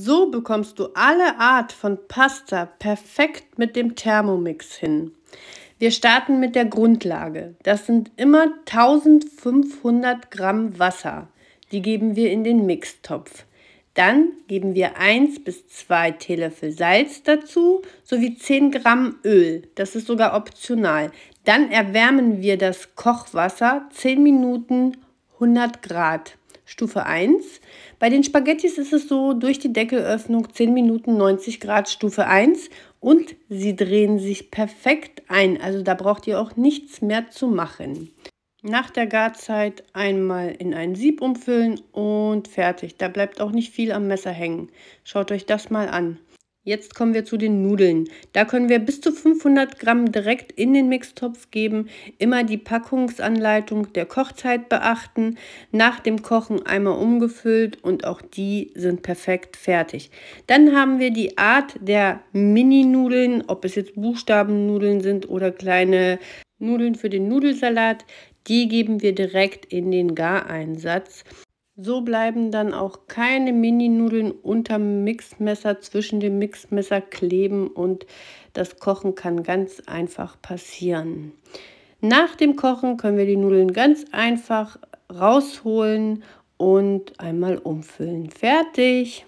So bekommst du alle Art von Pasta perfekt mit dem Thermomix hin. Wir starten mit der Grundlage. Das sind immer 1500 Gramm Wasser. Die geben wir in den Mixtopf. Dann geben wir 1 bis 2 Teelöffel Salz dazu sowie 10 Gramm Öl. Das ist sogar optional. Dann erwärmen wir das Kochwasser 10 Minuten 100 Grad. Stufe 1. Bei den Spaghettis ist es so, durch die Deckelöffnung 10 Minuten 90 Grad Stufe 1 und sie drehen sich perfekt ein. Also da braucht ihr auch nichts mehr zu machen. Nach der Garzeit einmal in ein Sieb umfüllen und fertig. Da bleibt auch nicht viel am Messer hängen. Schaut euch das mal an. Jetzt kommen wir zu den Nudeln. Da können wir bis zu 500 Gramm direkt in den Mixtopf geben, immer die Packungsanleitung der Kochzeit beachten, nach dem Kochen einmal umgefüllt und auch die sind perfekt fertig. Dann haben wir die Art der Mini-Nudeln, ob es jetzt Buchstabennudeln sind oder kleine Nudeln für den Nudelsalat, die geben wir direkt in den Gareinsatz. So bleiben dann auch keine Mini-Nudeln unterm Mixmesser zwischen dem Mixmesser kleben und das Kochen kann ganz einfach passieren. Nach dem Kochen können wir die Nudeln ganz einfach rausholen und einmal umfüllen. Fertig!